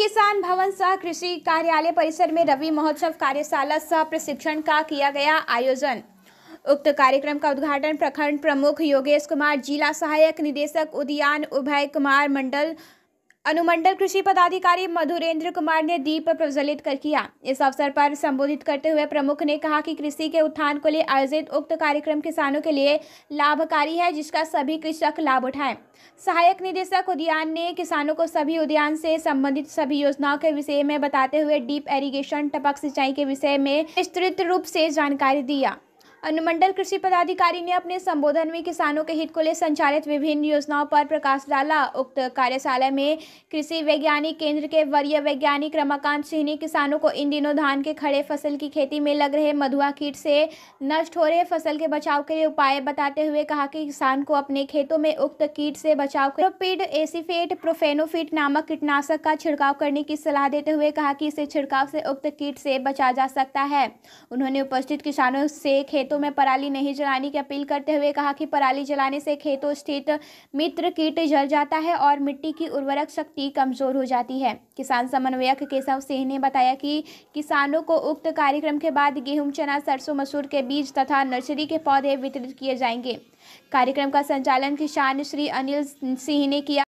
किसान भवन सह कृषि कार्यालय परिसर में रवि महोत्सव कार्यशाला सह प्रशिक्षण का किया गया आयोजन उक्त कार्यक्रम का उद्घाटन प्रखंड प्रमुख योगेश कुमार जिला सहायक निदेशक उद्यान उभय कुमार मंडल अनुमंडल कृषि पदाधिकारी मधुरेंद्र कुमार ने दीप प्रज्वलित कर किया इस अवसर पर संबोधित करते हुए प्रमुख ने कहा कि कृषि के उत्थान को लिए आयोजित उक्त कार्यक्रम किसानों के लिए लाभकारी है जिसका सभी कृषक लाभ उठाएं सहायक निदेशक उद्यान ने किसानों को सभी उद्यान से संबंधित सभी योजनाओं के विषय में बताते हुए डीप एरीगेशन टपक सिंचाई के विषय में विस्तृत रूप से जानकारी दिया अनुमंडल कृषि पदाधिकारी ने अपने संबोधन में किसानों के हित को ले संचालित विभिन्न योजनाओं पर प्रकाश डाला उक्त कार्यशाला में कृषि वैज्ञानिक केंद्र के वरीय वैज्ञानिक रमाकांत सिंह ने किसानों को इन दिनों धान के खड़े फसल की खेती में लग रहे मधुआ कीट से नष्ट हो रहे फसल के बचाव के लिए उपाय बताते हुए कहा कि किसान को अपने खेतों में उक्त कीट से बचाव करोपीड एसीफेट प्रोफेनोफिट नामक कीटनाशक का छिड़काव करने की सलाह देते हुए कहा कि इसे छिड़काव से उक्त कीट से बचा जा सकता है उन्होंने उपस्थित किसानों से खेत खेतों में पराली नहीं जलाने की अपील करते हुए कहा कि पराली जलाने से खेतों स्थित मित्र कीट जल जाता है और मिट्टी की उर्वरक शक्ति कमजोर हो जाती है किसान समन्वयक केशव सिंह ने बताया कि किसानों को उक्त कार्यक्रम के बाद गेहूं चना सरसों मसूर के बीज तथा नर्सरी के पौधे वितरित किए जाएंगे कार्यक्रम का संचालन किसान श्री अनिल सिंह ने किया